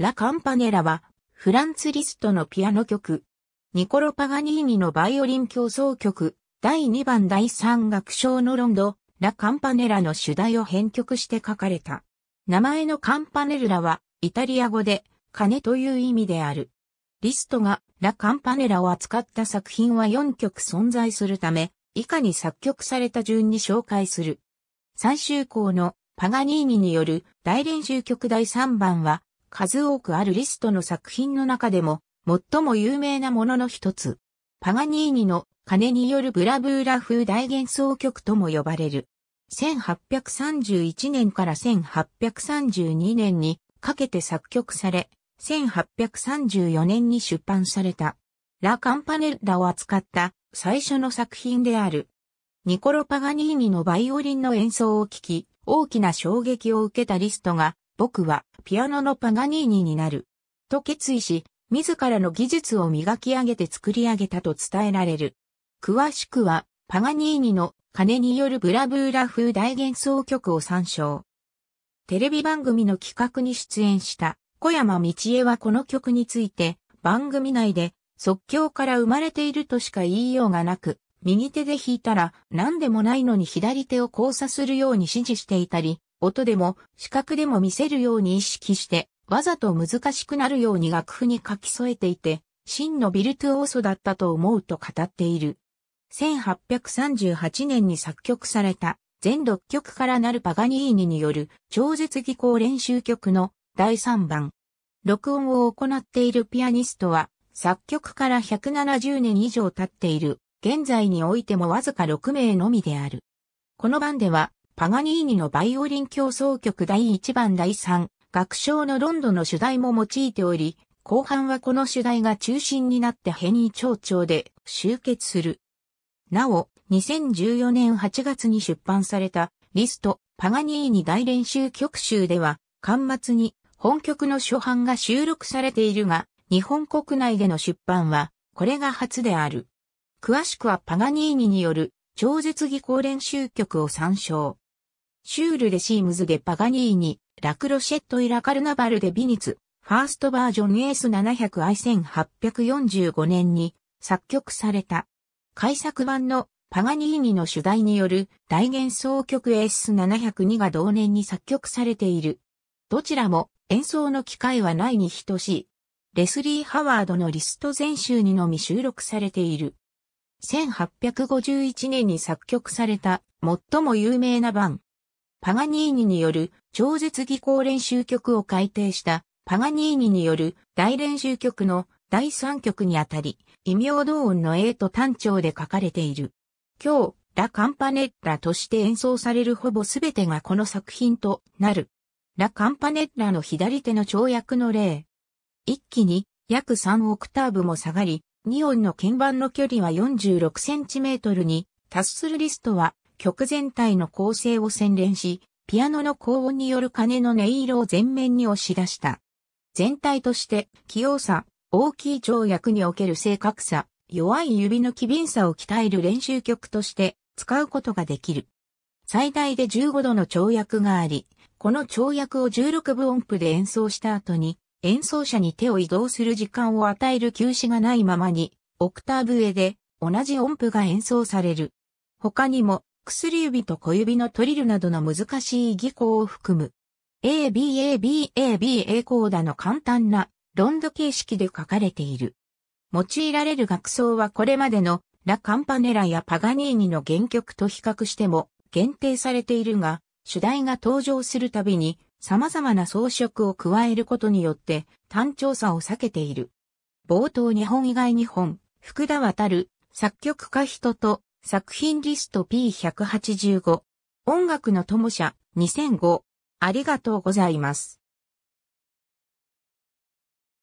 ラ・カンパネラは、フランツ・リストのピアノ曲、ニコロ・パガニーニのバイオリン競争曲、第2番第3楽章のロンド、ラ・カンパネラの主題を編曲して書かれた。名前のカンパネラは、イタリア語で、金という意味である。リストが、ラ・カンパネラを扱った作品は4曲存在するため、以下に作曲された順に紹介する。最終項のパガニーニによる大練習曲第3番は、数多くあるリストの作品の中でも、最も有名なものの一つ。パガニーニの鐘によるブラブーラ風大幻想曲とも呼ばれる。1831年から1832年にかけて作曲され、1834年に出版された、ラ・カンパネッラを扱った最初の作品である。ニコロ・パガニーニのバイオリンの演奏を聴き、大きな衝撃を受けたリストが、僕はピアノのパガニーニになる。と決意し、自らの技術を磨き上げて作り上げたと伝えられる。詳しくは、パガニーニの鐘によるブラブーラ風大幻想曲を参照。テレビ番組の企画に出演した小山道恵はこの曲について番組内で即興から生まれているとしか言いようがなく、右手で弾いたら何でもないのに左手を交差するように指示していたり、音でも視覚でも見せるように意識して、わざと難しくなるように楽譜に書き添えていて、真のビルトゥオーソだったと思うと語っている。1838年に作曲された全6曲からなるパガニーニによる超絶技巧練習曲の第3番。録音を行っているピアニストは作曲から170年以上経っている現在においてもわずか6名のみである。この番ではパガニーニのバイオリン競争曲第1番第3、楽章のロンドの主題も用いており、後半はこの主題が中心になってヘニー町長で集結する。なお、2014年8月に出版されたリスト、パガニーニ大練習曲集では、巻末に本曲の初版が収録されているが、日本国内での出版は、これが初である。詳しくはパガニーニによる超絶技巧練習曲を参照。シュール・レシームズ・デ・パガニーニ、ラクロシェット・イラ・カルナバル・デ・ビニツ、ファーストバージョン S700i1845 年に作曲された。改作版のパガニーニの主題による大幻想曲 S702 が同年に作曲されている。どちらも演奏の機会はないに等しい。レスリー・ハワードのリスト全集にのみ収録されている。1851年に作曲された最も有名な版、パガニーニによる超絶技巧練習曲を改訂したパガニーニによる大練習曲の第3曲にあたり、異名同音の A と単調で書かれている。今日、ラ・カンパネッラとして演奏されるほぼすべてがこの作品となる。ラ・カンパネッラの左手の跳躍の例。一気に約3オクターブも下がり、2音の鍵盤の距離は4 6トルに達するリストは曲全体の構成を洗練し、ピアノの高音による鐘の音色を全面に押し出した。全体として、器用さ、大きい跳躍における正確さ、弱い指の機敏さを鍛える練習曲として使うことができる。最大で15度の跳躍があり、この跳躍を16分音符で演奏した後に、演奏者に手を移動する時間を与える休止がないままに、オクターブ上で同じ音符が演奏される。他にも、薬指と小指のトリルなどの難しい技巧を含む、ABABABA コーダの簡単なロンド形式で書かれている。用いられる楽奏はこれまでのラ・カンパネラやパガニーニの原曲と比較しても限定されているが、主題が登場するたびに様々な装飾を加えることによって単調さを避けている。冒頭日本以外日本、福田渡る、作曲家人と作品リスト P185、音楽の友社2005、ありがとうございます。